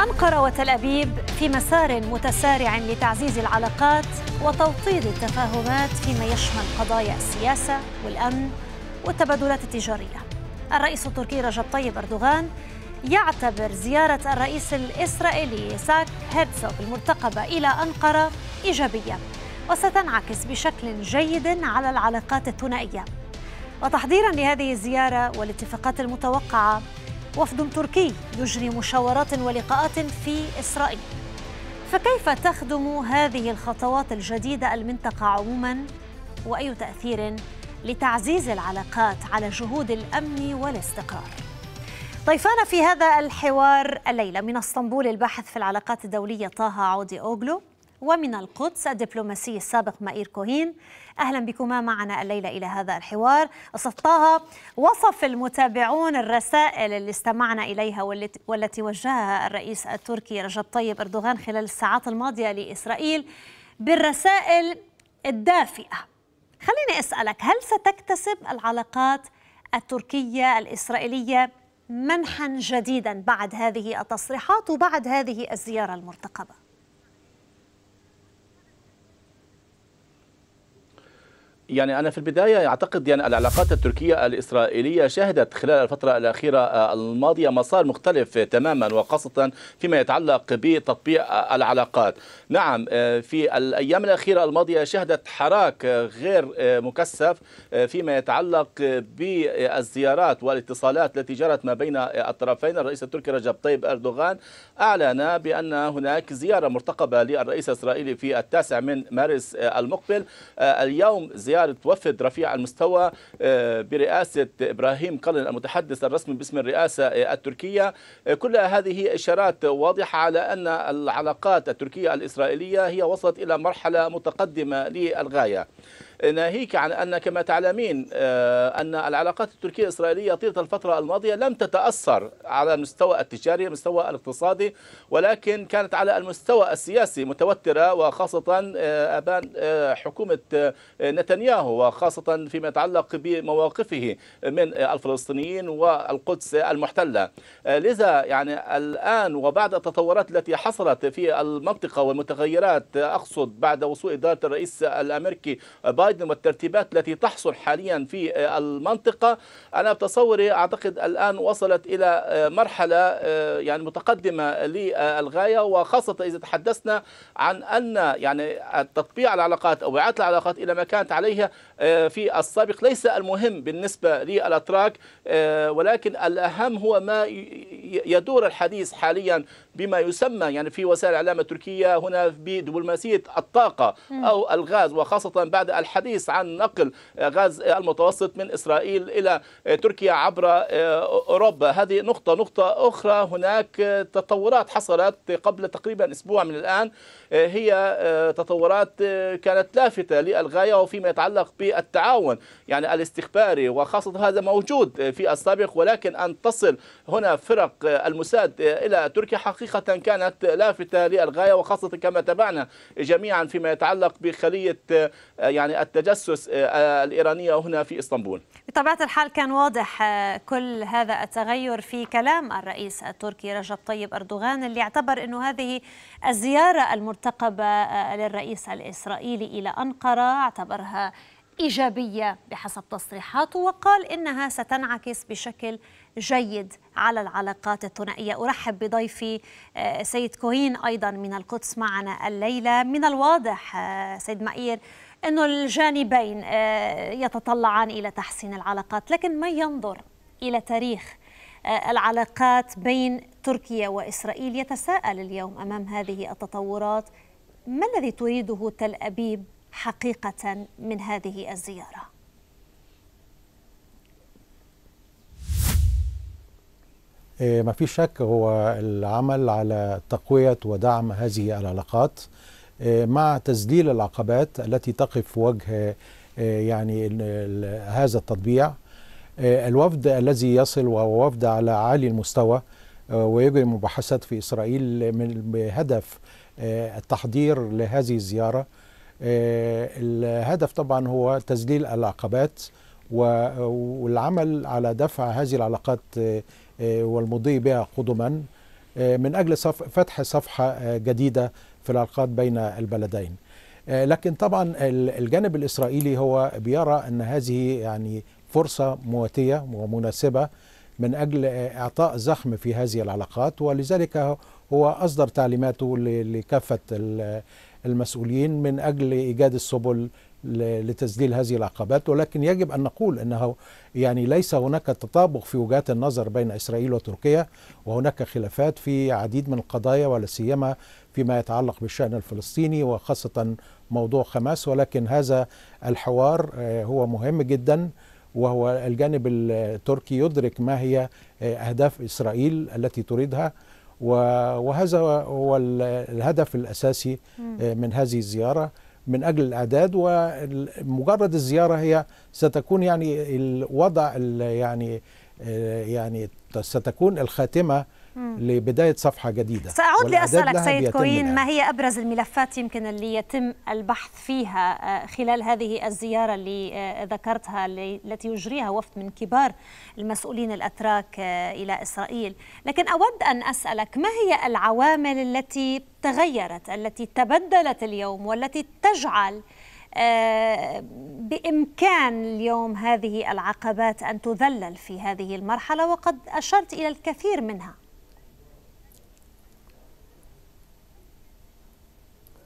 أنقرة وتل أبيب في مسار متسارع لتعزيز العلاقات وتوطيد التفاهمات فيما يشمل قضايا السياسة والأمن والتبادلات التجارية الرئيس التركي رجب طيب أردوغان يعتبر زيارة الرئيس الإسرائيلي ساك هيرتزوغ المرتقبة إلى أنقرة إيجابية وستنعكس بشكل جيد على العلاقات الثنائية وتحضيرا لهذه الزيارة والاتفاقات المتوقعة وفد تركي يجري مشاورات ولقاءات في إسرائيل فكيف تخدم هذه الخطوات الجديدة المنطقة عموما وأي تأثير لتعزيز العلاقات على جهود الأمن والاستقرار ضيفانا في هذا الحوار الليلة من اسطنبول الباحث في العلاقات الدولية طه عودي أوغلو ومن القدس الدبلوماسي السابق مائير كوهين أهلا بكما معنا الليلة إلى هذا الحوار أستاذ وصف المتابعون الرسائل اللي استمعنا إليها والتي وجهها الرئيس التركي رجب طيب أردوغان خلال الساعات الماضية لإسرائيل بالرسائل الدافئة خليني أسألك هل ستكتسب العلاقات التركية الإسرائيلية منحا جديدا بعد هذه التصريحات وبعد هذه الزيارة المرتقبة يعني أنا في البداية أعتقد يعني العلاقات التركية الإسرائيلية شهدت خلال الفترة الأخيرة آه، الماضية مسار مختلف تماما وخاصة فيما يتعلق بتطبيع آه، العلاقات نعم آه، في الأيام الأخيرة الماضية شهدت حراك غير مكثف فيما يتعلق بالزيارات والاتصالات التي جرت ما بين الطرفين الرئيس التركي رجب طيب أردوغان أعلن بأن هناك زيارة مرتقبة للرئيس الإسرائيلي في التاسع من مارس المقبل اليوم زيارة كانت وفد رفيع المستوى آه، برئاسة إبراهيم قلن المتحدث الرسمي باسم الرئاسة آه، التركية آه، كل هذه إشارات واضحة على أن العلاقات التركية الإسرائيلية هي وصلت إلى مرحلة متقدمة للغاية ناهيك عن أن كما تعلمين آه، أن العلاقات التركية الإسرائيلية طيلة الفترة الماضية لم تتأثر على المستوى التجاري المستوى الاقتصادي ولكن كانت على المستوى السياسي متوترة وخاصة آه، أبان آه، حكومة نتنياهو وخاصة فيما يتعلق بمواقفه من الفلسطينيين والقدس المحتلة لذا يعني الآن وبعد التطورات التي حصلت في المنطقة والمتغيرات أقصد بعد وصول إدارة الرئيس الأمريكي بايدن بايدن والترتيبات التي تحصل حاليا في آه، المنطقة أنا بتصوري أعتقد الآن وصلت إلى آه، مرحلة آه، يعني متقدمة للغاية وخاصة إذا تحدثنا عن أن يعني تطبيع العلاقات أو إعادة العلاقات إلى ما كانت عليها في السابق ليس المهم بالنسبة للأتراك ولكن الأهم هو ما يدور الحديث حاليا بما يسمى يعني في وسائل الإعلام التركية هنا بدبلوماسية الطاقة أو الغاز وخاصة بعد الحديث عن نقل غاز المتوسط من إسرائيل إلى تركيا عبر آه، أوروبا هذه نقطة نقطة أخرى هناك تطورات حصلت قبل تقريبا أسبوع من الآن آه، هي آه، تطورات كانت لافتة للغاية وفيما يتعلق بالتعاون يعني الاستخباري وخاصة هذا موجود في السابق ولكن أن تصل هنا فرق سياق المساد آه، آه، إلى تركيا حقيقة كانت لافتة للغاية وخاصة كما تابعنا جميعا فيما يتعلق بخلية آه، يعني التجسس الإيرانية هنا في إسطنبول بطبيعة الحال كان واضح كل هذا التغير في كلام الرئيس التركي رجب طيب أردوغان اللي اعتبر أنه هذه الزيارة المرتقبة للرئيس الإسرائيلي إلى أنقرة اعتبرها إيجابية بحسب تصريحاته وقال إنها ستنعكس بشكل جيد على العلاقات الثنائية أرحب بضيفي آه، سيد كوهين أيضا من القدس معنا الليلة من الواضح آه، سيد مائير أن الجانبين آه، يتطلعان إلى تحسين العلاقات لكن من ينظر إلى تاريخ العلاقات بين تركيا وإسرائيل يتساءل اليوم أمام هذه التطورات ما الذي تريده تل أبيب حقيقة من هذه الزيارة؟ إيه، ما في شك هو العمل على تقوية ودعم هذه العلاقات إيه، مع تذليل العقبات التي تقف وجه إيه، يعني هذا التطبيع الوفد الذي يصل وهو وفد على عالي المستوى ويجري مباحثات في إسرائيل بهدف التحضير لهذه الزيارة الهدف طبعا هو تذليل العقبات والعمل على دفع هذه العلاقات آه، والمضي بها قدما آه، من أجل فتح صفحة آه، جديدة في العلاقات بين البلدين لكن طبعا الجانب الإسرائيلي هو بيرى أن هذه يعني فرصة مواتية ومناسبة من أجل إعطاء زخم في هذه العلاقات ولذلك هو أصدر تعليماته لكافة المسؤولين من أجل إيجاد السبل لتسجيل هذه العقبات ولكن يجب أن نقول أنه يعني ليس هناك تطابق في وجهات النظر بين إسرائيل وتركيا وهناك خلافات في عديد من القضايا ولا سيما فيما يتعلق بالشأن الفلسطيني وخاصة موضوع حماس ولكن هذا الحوار آه، هو مهم جدا وهو الجانب التركي يدرك ما هي آه، أهداف إسرائيل التي تريدها وهذا هو الهدف الأساسي آه، من هذه الزيارة من أجل الإعداد ومجرد الزيارة هي ستكون يعني الوضع يعني آه، يعني ستكون الخاتمة لبدايه صفحه جديده ساعود لاسالك سيد كوين ما هي ابرز الملفات يمكن اللي يتم البحث فيها آه، خلال هذه الزياره اللي آه، ذكرتها التي يجريها وفد من كبار المسؤولين الاتراك آه، الى اسرائيل لكن اود ان اسالك ما هي العوامل التي تغيرت التي تبدلت اليوم والتي تجعل بإمكان اليوم هذه العقبات أن تذلل في هذه المرحلة وقد أشرت إلى الكثير منها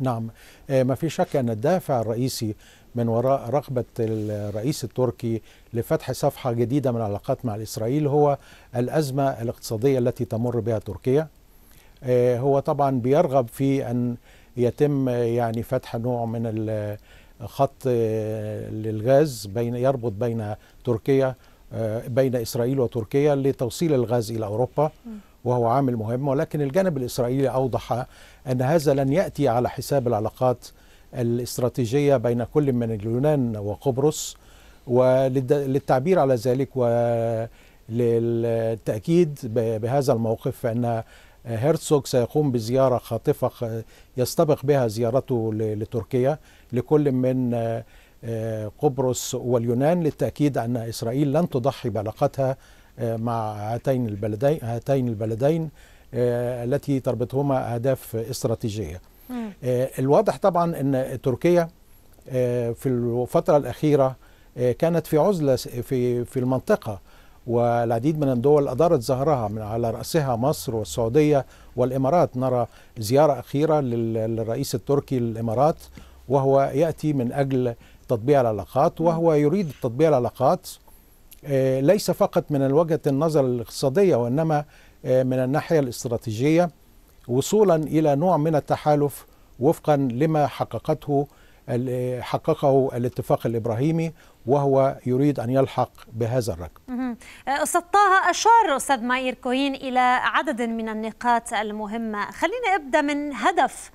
نعم آه، ما في شك أن الدافع الرئيسي من وراء رغبة الرئيس التركي لفتح صفحة جديدة من العلاقات مع إسرائيل هو الأزمة الاقتصادية التي تمر بها تركيا آه، هو طبعا بيرغب في أن يتم يعني فتح نوع من خط آه، للغاز بين يربط بين تركيا بين إسرائيل وتركيا لتوصيل الغاز إلى أوروبا وهو عامل مهم ولكن الجانب الإسرائيلي أوضح أن هذا لن يأتي على حساب العلاقات الاستراتيجية بين كل من اليونان وقبرص وللتعبير على ذلك وللتأكيد بهذا الموقف فإن هيرتسوك سيقوم بزيارة خاطفة يستبق بها زيارته لتركيا لكل من آه، قبرص واليونان للتأكيد أن إسرائيل لن تضحي بعلاقتها مع هاتين البلدين هاتين البلدين آه، التي تربطهما اهداف استراتيجيه. آه، الواضح طبعا ان تركيا آه، في الفتره الاخيره كانت في عزله في في المنطقه والعديد من الدول أدارت ظهرها من على رأسها مصر والسعودية والإمارات نرى زيارة أخيرة للرئيس التركي للإمارات وهو يأتي من أجل تطبيع العلاقات وهو يريد تطبيع العلاقات آه، ليس فقط من وجهة النظر الاقتصادية وإنما آه، من الناحية الاستراتيجية وصولا إلى نوع من التحالف وفقا لما حققته حققه الاتفاق الابراهيمي وهو يريد ان يلحق بهذا الركب. آه، استاذ طه اشار استاذ ماير كوين الى عدد من النقاط المهمه، خلينا ابدا من هدف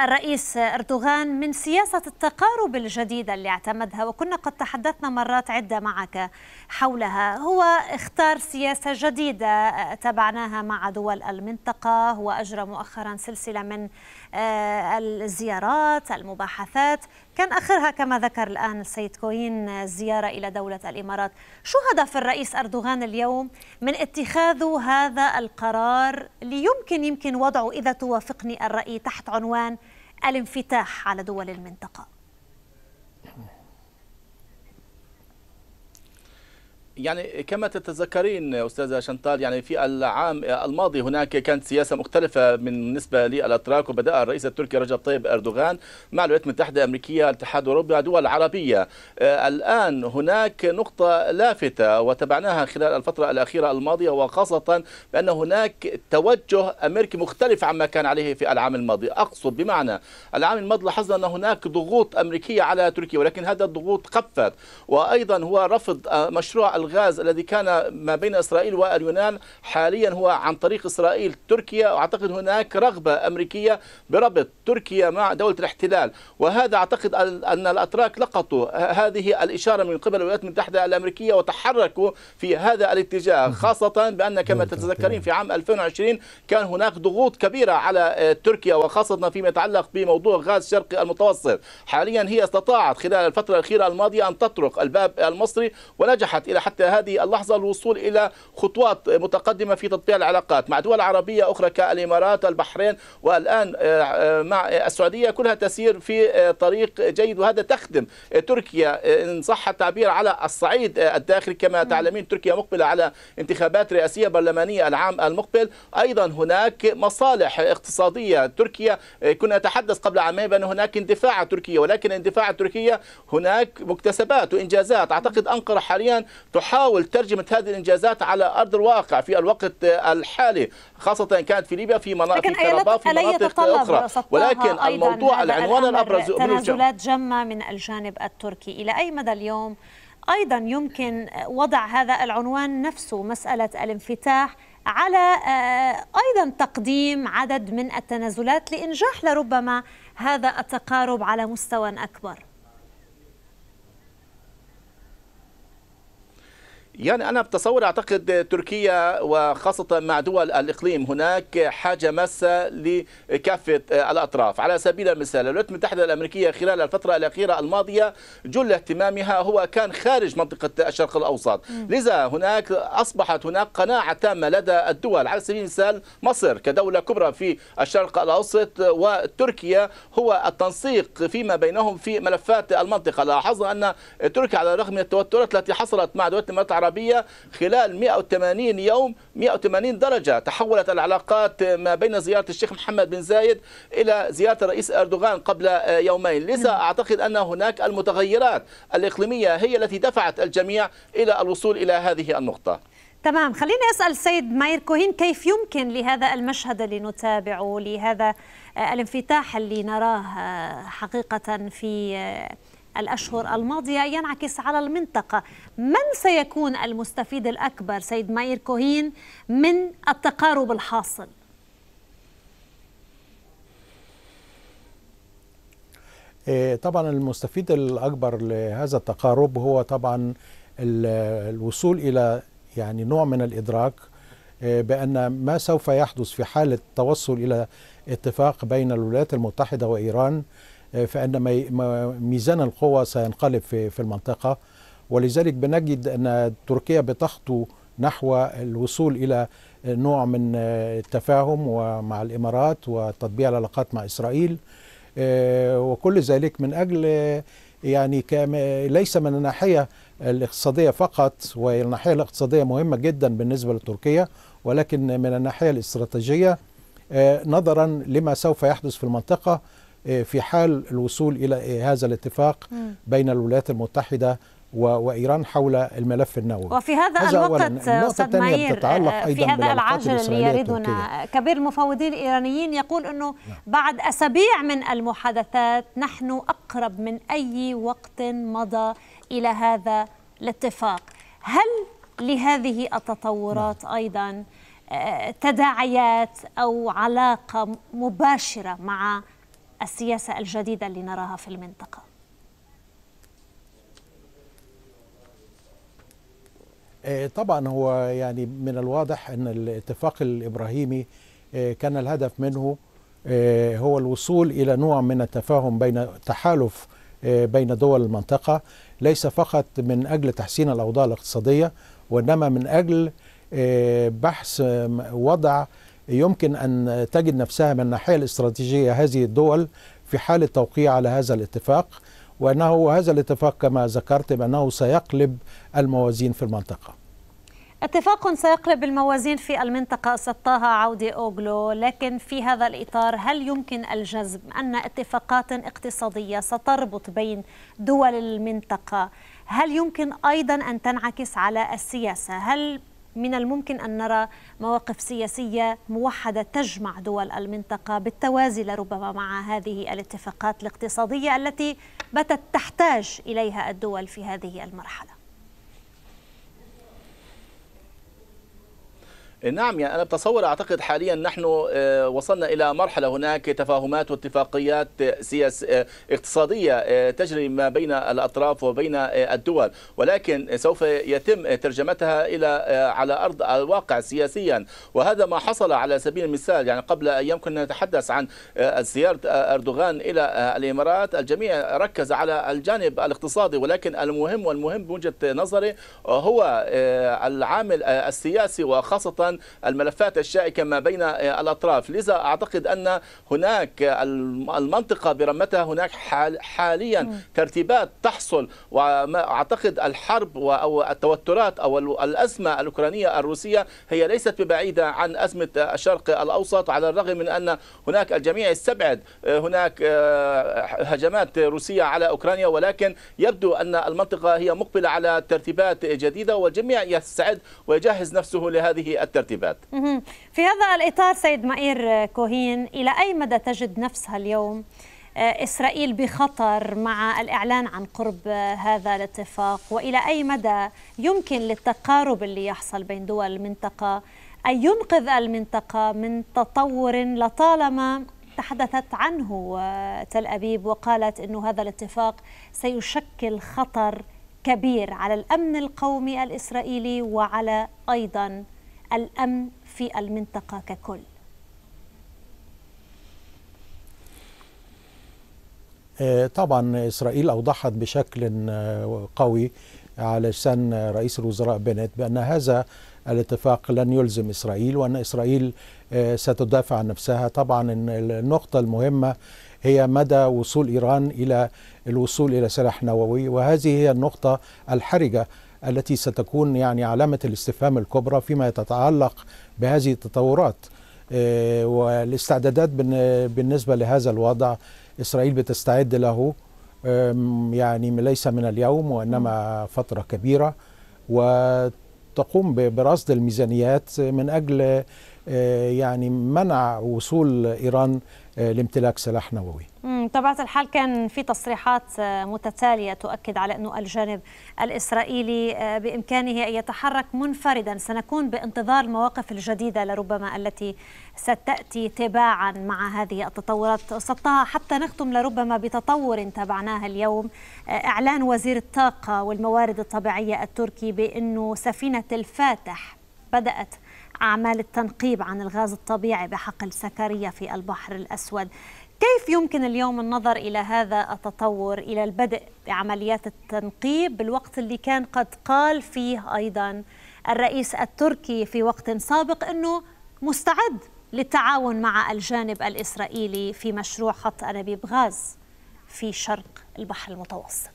الرئيس أردوغان من سياسة التقارب الجديدة اللي اعتمدها وكنا قد تحدثنا مرات عدة معك حولها هو اختار سياسة جديدة تبعناها مع دول المنطقة هو أجرى مؤخرا سلسلة من آه، الزيارات المباحثات كان آخرها كما ذكر الآن السيد كوين زيارة إلى دولة الإمارات شو هدف الرئيس أردوغان اليوم من اتخاذ هذا القرار ليمكن يمكن وضعه إذا توافقني الرأي تحت عنوان الانفتاح على دول المنطقة يعني كما تتذكرين استاذه شنطال يعني في العام الماضي هناك كانت سياسه مختلفه بالنسبه للاتراك وبدا الرئيس التركي رجب طيب اردوغان مع الولايات المتحده الامريكيه الاتحاد الاوروبي والدول العربيه آه، الان هناك نقطه لافته وتبعناها خلال الفتره الاخيره الماضيه وخاصه بان هناك توجه امريكي مختلف عما كان عليه في العام الماضي اقصد بمعنى العام الماضي لاحظنا ان هناك ضغوط امريكيه على تركيا ولكن هذا الضغوط خفت وايضا هو رفض آه، مشروع الغاز الذي كان ما بين إسرائيل واليونان حاليا هو عن طريق إسرائيل تركيا وأعتقد هناك رغبة أمريكية بربط تركيا مع دولة الاحتلال وهذا أعتقد أن الأتراك لقطوا هذه الإشارة من قبل الولايات المتحدة الأمريكية وتحركوا في هذا الاتجاه خاصة بأن كما تتذكرين في عام 2020 كان هناك ضغوط كبيرة على آه، تركيا وخاصة فيما يتعلق بموضوع غاز شرق المتوسط حاليا هي استطاعت خلال الفترة الأخيرة الماضية أن تطرق الباب المصري ونجحت إلى حتى حتى هذه اللحظة الوصول إلى خطوات متقدمة في تطبيع العلاقات مع دول عربية أخرى كالإمارات البحرين والآن آه، آه، مع السعودية كلها تسير في آه، طريق جيد وهذا تخدم تركيا إن صح التعبير على الصعيد الداخلي كما نعم. تعلمين تركيا مقبلة على انتخابات رئاسية برلمانية العام المقبل أيضا هناك مصالح اقتصادية تركيا كنا نتحدث قبل عامين بأن هناك اندفاع تركيا ولكن اندفاع تركيا هناك مكتسبات وإنجازات أعتقد أنقرة حاليا تحاول ترجمة هذه الإنجازات على أرض الواقع في الوقت الحالي خاصة إن كانت في ليبيا في مناطق في كرباء في مناطق أخرى ولكن الموضوع العنوان الأبرز تنازلات جمة من الجانب التركي إلى أي مدى اليوم أيضا يمكن وضع هذا العنوان نفسه مسألة الانفتاح على آه، أيضا تقديم عدد من التنازلات لإنجاح لربما هذا التقارب على مستوى أكبر يعني أنا بتصور أعتقد تركيا وخاصة مع دول الإقليم هناك حاجة ماسة لكافة الأطراف على سبيل المثال الولايات المتحدة الأمريكية خلال الفترة الأخيرة الماضية جل اهتمامها هو كان خارج منطقة الشرق الأوسط لذا هناك أصبحت هناك قناعة تامة لدى الدول على سبيل المثال مصر كدولة كبرى في الشرق الأوسط وتركيا هو التنسيق فيما بينهم في ملفات المنطقة لاحظنا أن تركيا على الرغم من التوترات التي حصلت مع دول الإمارات العربية خلال 180 يوم 180 درجة تحولت العلاقات ما بين زيارة الشيخ محمد بن زايد إلى زيارة الرئيس أردوغان قبل آه، يومين لذا أعتقد أن هناك المتغيرات الإقليمية هي التي دفعت الجميع إلى الوصول إلى هذه النقطة تمام خليني أسأل السيد ماير كوهين كيف يمكن لهذا المشهد اللي نتابعه لهذا آه، الانفتاح اللي نراه آه، حقيقة في الأشهر الماضية ينعكس على المنطقة من سيكون المستفيد الأكبر سيد ماير كوهين من التقارب الحاصل؟ إيه، طبعا المستفيد الأكبر لهذا التقارب هو طبعا الوصول إلى يعني نوع من الإدراك إيه، بأن ما سوف يحدث في حالة توصل إلى اتفاق بين الولايات المتحدة وإيران فان ميزان القوى سينقلب في في المنطقه ولذلك بنجد ان تركيا بتخطو نحو الوصول الى نوع من التفاهم ومع الامارات وتطبيع العلاقات مع اسرائيل آه، وكل ذلك من اجل يعني ليس من الناحيه الاقتصاديه فقط والناحيه الاقتصاديه مهمه جدا بالنسبه لتركيا ولكن من الناحيه الاستراتيجيه آه، نظرا لما سوف يحدث في المنطقه إيه، في حال الوصول إلى إيه، هذا الاتفاق بين الولايات المتحدة وإيران حول الملف النووي وفي هذا, هذا الوقت أستاذ ماير آه، في هذا العجل اللي يريدنا آه، كبير المفاوضين الإيرانيين يقول أنه نعم. بعد أسابيع من المحادثات نحن أقرب من أي وقت مضى إلى هذا الاتفاق هل لهذه التطورات نعم. أيضا آه، تداعيات أو علاقة مباشرة مع السياسة الجديدة اللي نراها في المنطقة آه، طبعا هو يعني من الواضح أن الاتفاق الإبراهيمي آه، كان الهدف منه آه، هو الوصول إلى نوع من التفاهم بين تحالف بين دول المنطقة ليس فقط من أجل تحسين الأوضاع الاقتصادية وإنما من أجل بحث وضع يمكن أن تجد نفسها من الناحية الاستراتيجية هذه الدول في حال التوقيع على هذا الاتفاق وأنه هذا الاتفاق كما ذكرت بأنه سيقلب الموازين في المنطقة اتفاق سيقلب الموازين في المنطقة سطاها عودي أوغلو لكن في هذا الإطار هل يمكن الجزم أن اتفاقات اقتصادية ستربط بين دول المنطقة هل يمكن أيضا أن تنعكس على السياسة هل من الممكن أن نرى مواقف سياسية موحدة تجمع دول المنطقة بالتوازي لربما مع هذه الاتفاقات الاقتصادية التي باتت تحتاج إليها الدول في هذه المرحلة نعم يعني أنا بتصور أعتقد حاليا نحن آه، وصلنا إلى مرحلة هناك تفاهمات واتفاقيات سياس آه، اقتصادية آه، تجري ما بين الأطراف وبين الدول ولكن سوف يتم ترجمتها إلى على أرض الواقع سياسيا وهذا ما حصل على سبيل المثال يعني قبل أيام كنا نتحدث عن زيارة أردوغان إلى الإمارات الجميع ركز على الجانب الاقتصادي ولكن المهم والمهم بوجهة نظري هو العامل السياسي وخاصة الملفات الشائكه ما بين آه، الاطراف لذا اعتقد ان هناك آه، المنطقه برمتها هناك حاليا ترتيبات تحصل واعتقد الحرب او التوترات او الازمه الاوكرانيه الروسيه هي ليست ببعيده عن ازمه آه، الشرق الاوسط على الرغم من ان هناك الجميع يستبعد هناك هجمات روسيه على اوكرانيا ولكن يبدو ان المنطقه هي مقبله على ترتيبات جديده والجميع يستعد ويجهز نفسه لهذه الترتيبات الترتيبات في هذا الإطار سيد مائير كوهين إلى أي مدى تجد نفسها اليوم آه، إسرائيل بخطر مع الإعلان عن قرب آه، هذا الاتفاق وإلى أي مدى يمكن للتقارب اللي يحصل بين دول المنطقة أن ينقذ المنطقة من تطور لطالما تحدثت عنه آه، تل أبيب وقالت أن هذا الاتفاق سيشكل خطر كبير على الأمن القومي الإسرائيلي وعلى أيضا الأمن في المنطقة ككل آه، طبعا إسرائيل أوضحت بشكل آه، قوي على لسان رئيس الوزراء بنت بأن هذا الاتفاق لن يلزم إسرائيل وأن إسرائيل آه، ستدافع عن نفسها طبعا النقطة المهمة هي مدى وصول إيران إلى الوصول إلى سلاح نووي وهذه هي النقطة الحرجة التي ستكون يعني علامة الاستفهام الكبرى فيما يتعلق بهذه التطورات آه، والاستعدادات بالنسبة لهذا الوضع إسرائيل بتستعد له يعني ليس من اليوم وإنما فترة كبيرة وتقوم برصد الميزانيات من أجل آه، يعني منع وصول إيران آه، لامتلاك سلاح نووي طبعا الحال كان في تصريحات آه، متتالية تؤكد على أنه الجانب الإسرائيلي بإمكانه أن يتحرك منفردا سنكون بانتظار المواقف الجديدة لربما التي ستأتي تباعا مع هذه التطورات سطها حتى نختم لربما بتطور تابعناه اليوم إعلان وزير الطاقة والموارد الطبيعية التركي بأنه سفينة الفاتح بدأت أعمال التنقيب عن الغاز الطبيعي بحقل سكريا في البحر الأسود كيف يمكن اليوم النظر إلى هذا التطور إلى البدء بعمليات التنقيب بالوقت اللي كان قد قال فيه أيضا الرئيس التركي في وقت سابق أنه مستعد للتعاون مع الجانب الإسرائيلي في مشروع خط أنابيب غاز في شرق البحر المتوسط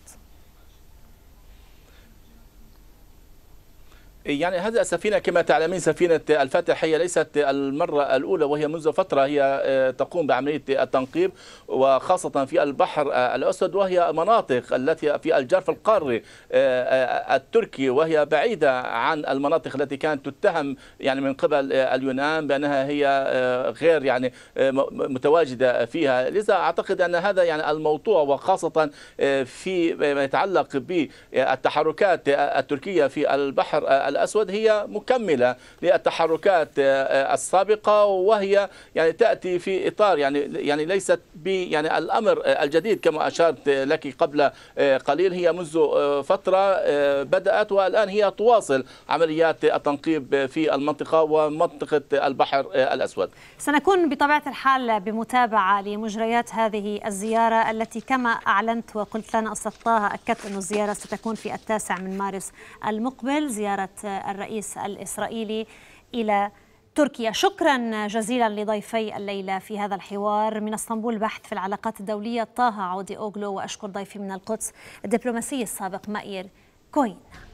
يعني هذه السفينة كما تعلمين سفينة الفتح هي ليست المرة الأولى وهي منذ فترة هي آه، تقوم بعملية التنقيب وخاصة في البحر آه، الأسود وهي مناطق التي في الجرف القاري آه، التركي وهي بعيدة عن المناطق التي كانت تتهم يعني من قبل اليونان بأنها هي غير يعني متواجدة فيها لذا أعتقد أن هذا يعني الموضوع وخاصة في ما يتعلق بالتحركات التركية في البحر الأسود هي مكملة للتحركات آه، آه، السابقة وهي يعني تأتي في إطار يعني يعني ليست ب يعني الأمر آه، الجديد كما أشرت لك قبل قليل هي منذ فترة بدأت والآن هي تواصل عمليات التنقيب في المنطقة ومنطقة البحر الأسود سنكون بطبيعة الحال بمتابعة لمجريات هذه الزيارة التي كما أعلنت وقلت لنا استطاها أكدت أن الزيارة ستكون في التاسع من مارس المقبل زيارة الرئيس الإسرائيلي إلى تركيا شكرا جزيلا لضيفي الليلة في هذا الحوار من اسطنبول بحث في العلاقات الدولية طه عودي أوغلو وأشكر ضيفي من القدس الدبلوماسي السابق مائير كوين